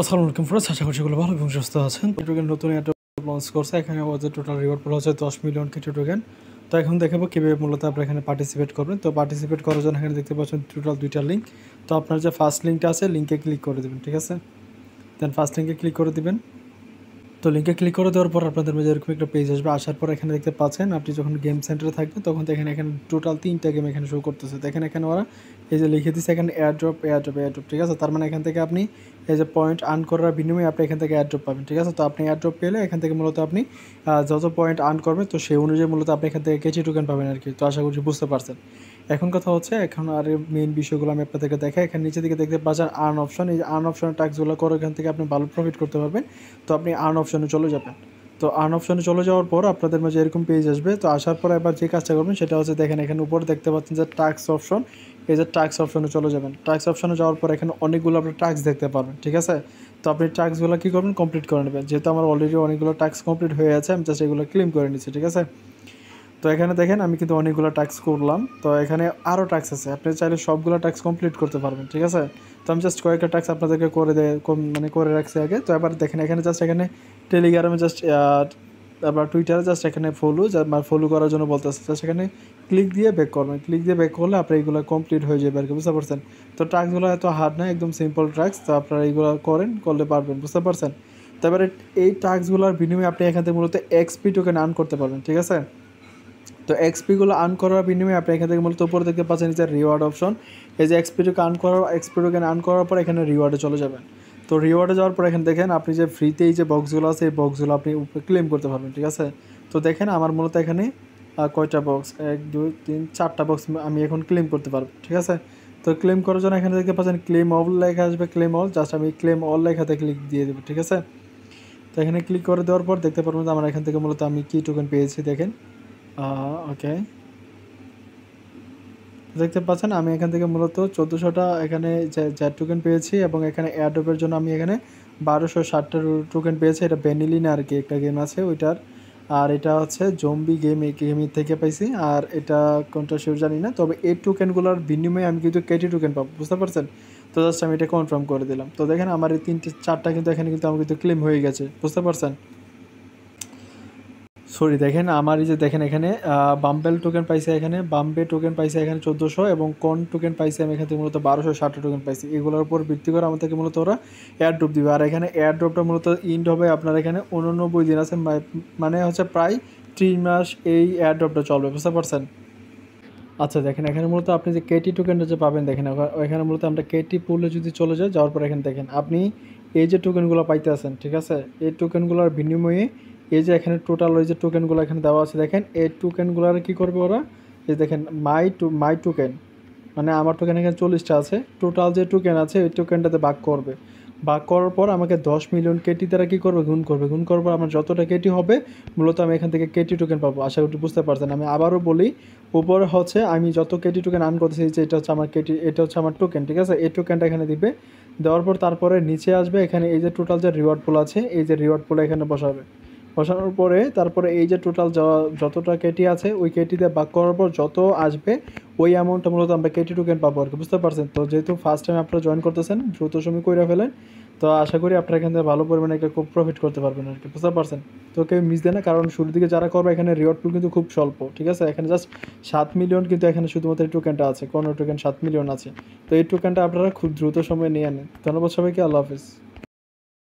আসসালামু আলাইকুম ফ্রেন্ডস আশা করছি সেগুলো ভালো এবং সুস্থ আছেন টোকেন নতুন একটা লঞ্চ করছে এখানে আমাদের টোটাল রিওয়ার্ড পুরো হচ্ছে দশ মিলিয়ন কেটে টোকেন তো এখন দেখাবো কীভাবে মূলত আপনারা এখানে পার্টিসিপেট করবেন তো পার্টিসিপেট করার জন্য এখানে দেখতে পাচ্ছেন টোটাল দুইটা লিঙ্ক তো আপনার যে ফার্স্ট লিঙ্কটা আছে লিঙ্কে ক্লিক করে দেবেন ঠিক আছে দেন ফার্স্ট লিঙ্কে ক্লিক করে দেবেন তো লিঙ্কে ক্লিক করে দেওয়ার পর আপনাদের মধ্যে এরকম একটা পেজ আসবে আসার পর এখানে দেখতে পাচ্ছেন আপনি যখন গেম সেন্টারে থাকবেন তখন দেখেন এখানে টোটাল তিনটা গেম এখানে শো করতেছে দেখেন এখানে ওরা এই যে লিখে দিচ্ছে এখানে এয়ারড্রপ এয়ারড্রপ এয়ারড্রপ ঠিক আছে তার মানে এখান থেকে আপনি এই যে পয়েন্ট আর্ন করার বিনিময়ে আপনি এখান থেকে এয়ারড্রপ পাবেন ঠিক আছে তো আপনি এয়ারড্রপ পেলে এখান থেকে মূলত আপনি যত পয়েন্ট আর্ন করবেন তো সেই অনুযায়ী মূলত আপনি এখান থেকে কেচি টোকেন পাবেন আর কি তো আশা করছি বুঝতে পারছেন এখন কথা হচ্ছে এখন আর মেইন বিষয়গুলো আমি আপনাদেরকে দেখাই এখানে নিচে দিকে দেখতে বাজার আর্ন অপশন এই আর্ন অপশনের ট্যাক্সগুলো করে এখান থেকে আপনি ভালো প্রফিট করতে পারবেন তো আপনি আর্ন অপশনে চলে যাবেন তো আর্ন অপশনে চলে যাওয়ার পর আপনাদের মাঝে এরকম পেজ আসবে তো আসার পর এবার যে কাজটা করবেন সেটা হচ্ছে দেখেন এখানে উপরে দেখতে পাচ্ছেন যে ট্যাক্স অপশন এই যে ট্যাক্স অপশনে চলে যাবেন ট্যাক্স অপশনে যাওয়ার পর এখানে অনেকগুলো আপনার ট্যাক্স দেখতে পারবেন ঠিক আছে তো আপনি ট্যাক্সগুলো কী করবেন কমপ্লিট করে নেবেন যেহেতু আমার অলরেডি অনেকগুলো ট্যাক্স কমপ্লিট হয়ে আছে আমি জাস্ট এগুলো ক্লেম করে নিচ্ছি ঠিক আছে তো এখানে দেখেন আমি কিন্তু অনেকগুলো টাস্ক করলাম তো এখানে আরও টাস্ক আছে আপনি চাইলে সবগুলো টাস্ক কমপ্লিট করতে পারবেন ঠিক আছে তো আমি জাস্ট কয়েকটা টাস্ক আপনাদেরকে করে দেয় মানে করে রাখছি আগে তো এবার দেখেন এখানে জাস্ট এখানে টেলিগ্রামে জাস্ট আবার টুইটারে জাস্ট এখানে ফলো যা ফলো মানে করার জন্য বলতেছে জাস্ট এখানে ক্লিক দিয়ে ব্যাক করবেন ক্লিক দিয়ে ব্যাক করলে আপনার এইগুলো কমপ্লিট হয়ে যাবে আর কি বুঝতে পারছেন তো টাস্কগুলো এত হার্ড না একদম সিম্পল টাস্ক তো আপনারা এইগুলো করেন করলে পারবেন বুঝতে পারছেন তারপরে এই টাস্কগুলোর বিনিময়ে আপনি এখান থেকে মূলত এক্সপি টোকেন আর্ন করতে পারবেন ঠিক আছে তো এক্সপিগুলো আর্ন করার বিনিময়ে আপনি এখান থেকে মূলত উপরে দেখতে পাচ্ছেন নিচে রিওয়ার্ড অপশন এই যে এক্সপিটুকে আর্ন করার এক্সপিটুকে আর্ন করার পর এখানে রিওয়ার্ডে চলে যাবেন তো রিওয়ার্ডে যাওয়ার পর এখানে দেখেন আপনি যে ফ্রিতে এই যে বক্সগুলো আছে এই বক্সগুলো আপনি ক্লেম করতে পারবেন ঠিক আছে তো দেখেন আমার মূলত এখানে কয়টা বক্স এক দুই তিন চারটা বক্স আমি এখন ক্লেম করতে পারবো ঠিক আছে তো ক্লেম করার জন্য এখানে দেখতে পাচ্ছেন ক্লেম অল লেখা আসবে ক্লেম অল জাস্ট আমি ক্লেম অল লেখাতে ক্লিক দিয়ে দেবো ঠিক আছে তো এখানে ক্লিক করে দেওয়ার পর দেখতে পারবেন আমার এখান থেকে মূলত আমি কী টোকেন পেয়েছি দেখেন ওকে দেখতে পাচ্ছেন আমি এখান থেকে মূলত চোদ্দোশোটা এখানে জ্যাট টোকেন পেয়েছি এবং এখানে অ্যাডপের জন্য আমি এখানে বারোশো ষাটটা টোকেন পেয়েছি এটা বেনিলিন আর কি একটা গেম আছে ওইটার আর এটা হচ্ছে জম্বি গেম এই গেমের থেকে পাইছি আর এটা কোনটা সেও জানি না তবে এই টোকেনগুলোর বিনিময়ে আমি কিন্তু কেটি টোকেন পাবো বুঝতে পারছেন তো জাস্ট আমি এটা কনফার্ম করে দিলাম তো দেখেন আমার এই তিনটে চারটা কিন্তু এখানে কিন্তু আমার কিন্তু ক্লেম হয়ে গেছে বুঝতে পারছেন সরি দেখেন আমার এই যে দেখেন এখানে বাম্বেল টোকেন পাইছে এখানে বাম্বে টোকেন পাইছে এখানে চোদ্দোশো এবং কন টোকেন পাইছে আমি এখান থেকে মূলত বারোশো ষাটটা টোকেন পাইছি এগুলোর উপর ভিত্তি করে আমাদেরকে মূলত ওরা এয়ারড্রপ দিবে আর এখানে এয়ারড্রপটা মূলত ইন্ড হবে আপনার এখানে উননব্বই দিন আছে মানে হচ্ছে প্রায় তিন মাস এই এয়ারড্রপটা চলবে বুঝতে পারছেন আচ্ছা দেখেন এখানে মূলত আপনি যে কেটি টোকেনটা যে পাবেন দেখেন এখানে মূলত আমরা কেটি পুলে যদি চলে যায় যাওয়ার পর এখানে দেখেন আপনি এই যে টোকেনগুলো পাইতে আছেন ঠিক আছে এই টোকেনগুলোর বিনিময়ে এই যে এখানে টোটাল ওই যে টোকেনগুলো এখানে দেওয়া আছে দেখেন এই টোকেনগুলোর কি করবে ওরা এই দেখেন মাই টু মাই টোকেন মানে আমার টোকেন এখানে চল্লিশটা আছে টোটাল যে টোকেন আছে ওই টোকেনটাতে বাক করবে বাক করার পর আমাকে দশ মিলিয়ন কেটি তারা কী করবে গুণ করবে গুণ করার পর আমার যতটা কেটি হবে মূলত আমি এখান থেকে কেটি টোকেন পাবো আশা করি বুঝতে পারছেন আমি আবারও বলি উপরে হচ্ছে আমি যত কেটি টোকেন আন করতেছি যে এটা হচ্ছে আমার কেটি এটা হচ্ছে আমার টোকেন ঠিক আছে এই টোকেনটা এখানে দিবে দেওয়ার পর তারপরে নিচে আসবে এখানে এই যে টোটাল যে রিওয়ার্ড পুল আছে এই যে রিওয়ার্ড পুল এখানে বসাবে বসানোর পরে তারপরে এই যে টোটাল যতটা কেটি আছে ওই কেটিতে বাক করার পর যত আসবে ওই অ্যামাউন্টটা মূলত আমরা কেটি টুকেন পাবো আর কি বুঝতে পারছেন তো যেহেতু ফার্স্ট টাইম আপনারা জয়েন করতেছেন দ্রুত সময় করে ফেলেন তো আশা করি আপনারা এখান থেকে ভালো পরিমাণে একটা খুব প্রফিট করতে পারবেন আর কি বুঝতে পারছেন তো কেউ মিস দেয় না কারণ শুরুর দিকে যারা করবে এখানে রিওয়ার্ড পুল কিন্তু খুব স্বল্প ঠিক আছে এখানে জাস্ট সাত মিলিয়ন কিন্তু এখানে শুধুমাত্র এই টোকেনটা আছে কোনো টোকেন সাত মিলিয়ন আছে তো এই টোকেনটা আপনারা খুব দ্রুত সময় নিয়ে আনেন ধন্যবাদ সবাইকে আল্লাহ হাফিজ